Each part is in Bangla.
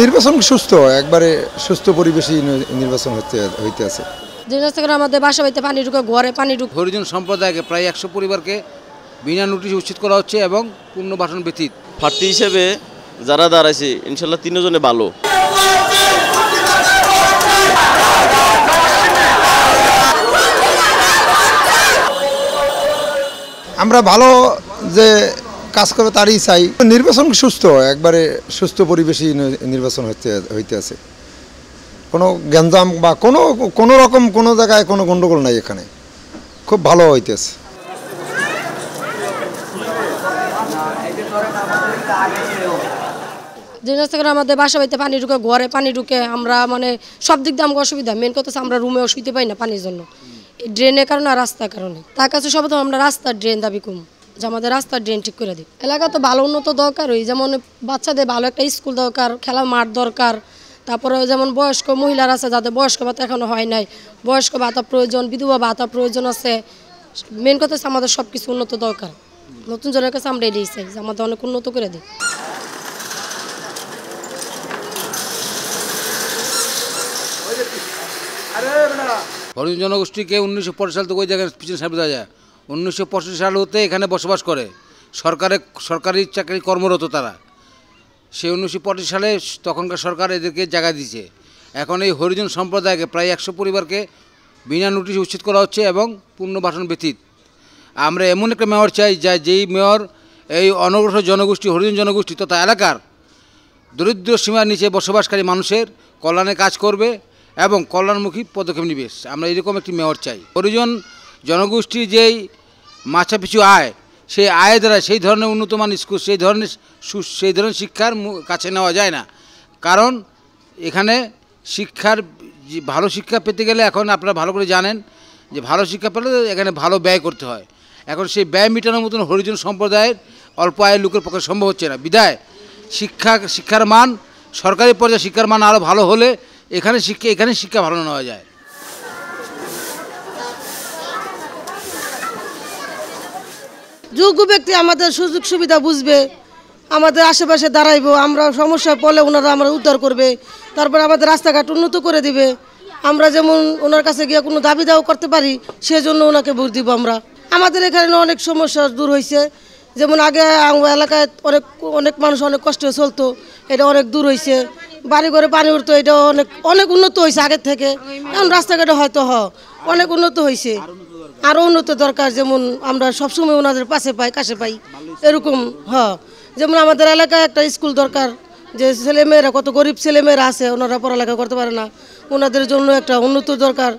নির্বাচন সুস্থ একবারে সুস্থ পরিবেশে নির্বাচন হতে হইতে আছে করে আমাদের বাসা বাড়িতে পানি ঢুকে ঘরে পানি ঢুকে হরিজন সম্প্রদায়কে প্রায় একশো পরিবারকে বিনা নোটিশ উচ্ছেদ করা হচ্ছে এবং পূর্ণ বাসন ব্যতীত প্রার্থী হিসেবে যারা দাঁড়াইছে ইনশাল্লাহ তিনজনে ভালো আমরা ভালো যে কাজ করে তারই চাই নির্বাচন সুস্থ একবারে সুস্থ পরিবেশই নির্বাচন হইতে হইতে আছে কোনো গ্যাঞ্জাম বা কোনো কোনো রকম কোনো জায়গায় কোনো গণ্ডগোল নাই এখানে খুব ভালো হইতেছে দিনাজ আমাদের বাসা বাড়িতে পানি ঢুকে ঘরে পানি ঢুকে আমরা মানে সব দিক দিয়ে আমাকে অসুবিধা মেন কথা আমরা রুমেও শুইতে পাই না পানির জন্য ড্রেনের কারণে আর রাস্তার কারণে তার কাছে সব আমরা রাস্তার ড্রেন দাবি কম যে আমাদের রাস্তা ড্রেন ঠিক করে দিক এলাকা তো ভালো উন্নত দরকার ওই যেমন বাচ্চাদের ভালো একটা স্কুল দরকার খেলার মাঠ দরকার তারপরে যেমন বয়স্ক মহিলারা আছে যাদের বয়স্ক ভাতা এখনও হয় নাই বয়স্ক ভাতা প্রয়োজন বিধবা ভাতা প্রয়োজন আছে মেন কথা হচ্ছে আমাদের সব কিছু উন্নত দরকার নতুন জনের কাছে আমরা এড়িয়ে চাই যে আমাদের অনেক উন্নত করে দিই হরিজন জনগোষ্ঠীকে উনিশশো সাল থেকে ওই জায়গায় পিছনে সাপে দেওয়া যায় উনিশশো সাল হতে এখানে বসবাস করে সরকারে সরকারি চাকরি কর্মরত তারা সে উনিশশো সালে তখনকার সরকার এদেরকে জায়গা দিয়েছে এখন এই হরিজন সম্প্রদায়কে প্রায় একশো পরিবারকে বিনা নোটিশ উচ্ছেদ করা হচ্ছে এবং পূর্ণ ভাষণ ব্যতীত আমরা এমন একটা মেয়র চাই যা যেই মেয়র এই অনগ্রসর জনগোষ্ঠী হরিজন জনগোষ্ঠী তথা এলাকার দরিদ্র সীমার নিচে বসবাসকারী মানুষের কল্যাণে কাজ করবে এবং কল্যাণমুখী পদক্ষেপ নিবেশ আমরা এরকম একটি মেয়র চাই হরিজন জনগোষ্ঠীর যেই মাছা পিছু আয় সেই আয় দ্বারা সেই ধরনের উন্নত মান স্কুল সেই ধরনের সেই ধরনের শিক্ষার কাছে নেওয়া যায় না কারণ এখানে শিক্ষার ভালো শিক্ষা পেতে গেলে এখন আপনারা ভালো করে জানেন যে ভালো শিক্ষা পেলে এখানে ভালো ব্যয় করতে হয় এখন সেই ব্যয় মেটানোর মতন হরিজন সম্প্রদায়ের অল্প আয়ের লোকের পক্ষে সম্ভব হচ্ছে না বিদায় শিক্ষা শিক্ষার মান সরকারি পর্যায়ে শিক্ষার মান আরও ভালো হলে এখানে শিক্ষা এখানে শিক্ষা ভালো নেওয়া যায় যোগ্য ব্যক্তি আমাদের সুযোগ সুবিধা বুঝবে আমাদের আশেপাশে দাঁড়াইব আমরা সমস্যা পড়লে ওনারা আমরা উদ্ধার করবে তারপর আমাদের রাস্তাঘাট উন্নত করে দিবে আমরা যেমন ওনার কাছে গিয়ে কোনো দাবি দাও করতে পারি সেজন্য ওনাকে ভোট দিব আমরা আমাদের এখানে অনেক সমস্যা দূর হয়েছে যেমন আগে এলাকায় অনেক অনেক মানুষ অনেক কষ্টে চলতো এটা অনেক দূর হয়েছে বাড়ি ঘরে পানি উঠতো এটা অনেক অনেক উন্নত হয়েছে আগের থেকে এখন রাস্তাঘাটে হয়তো হ অনেক উন্নত হয়েছে আরও উন্নত দরকার যেমন আমরা সবসময় ওনাদের পাশে পাই কাছে পাই এরকম হ হ্যাঁ। যেমন আমাদের এলাকায় একটা স্কুল দরকার যে ছেলেমেয়েরা কত গরিব ছেলেমেয়েরা আছে ওনারা পড়ালেখা করতে পারে না ওনাদের জন্য একটা উন্নত দরকার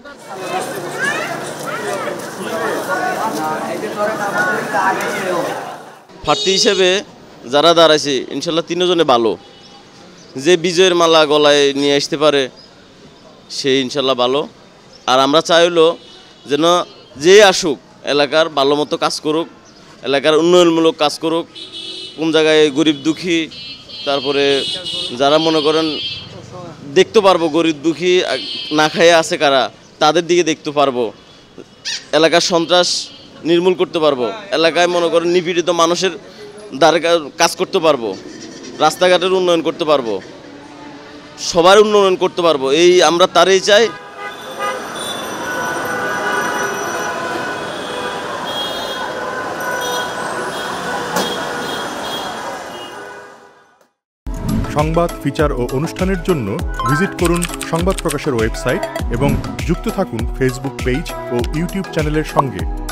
প্রার্থী হিসেবে যারা দাঁড়াইছে ইনশাল্লাহ তিনজনে ভালো যে বিজয়ের মালা গলায় নিয়ে আসতে পারে সে ইনশাল্লাহ ভালো আর আমরা চাইলো যেন যে আসুক এলাকার ভালো মতো কাজ করুক এলাকার উন্নয়নমূলক কাজ করুক কোন জায়গায় গরিব দুঃখী তারপরে যারা মনে করেন দেখতে পারবো গরিব দুঃখী না খাইয়ে আছে কারা তাদের দিকে দেখতে পারবো এলাকার সন্ত্রাস নির্মূল করতে পারবো এলাকায় মনে করেন নিপীড়িত মানুষের দ্বারে কাজ করতে পারবো রাস্তাঘাটের উন্নয়ন করতে পারবো সবার উন্নয়ন করতে পারবো এই আমরা তারই চাই সংবাদ ফিচার ও অনুষ্ঠানের জন্য ভিজিট করুন সংবাদ প্রকাশের ওয়েবসাইট এবং যুক্ত থাকুন ফেসবুক পেজ ও ইউটিউব চ্যানেলের সঙ্গে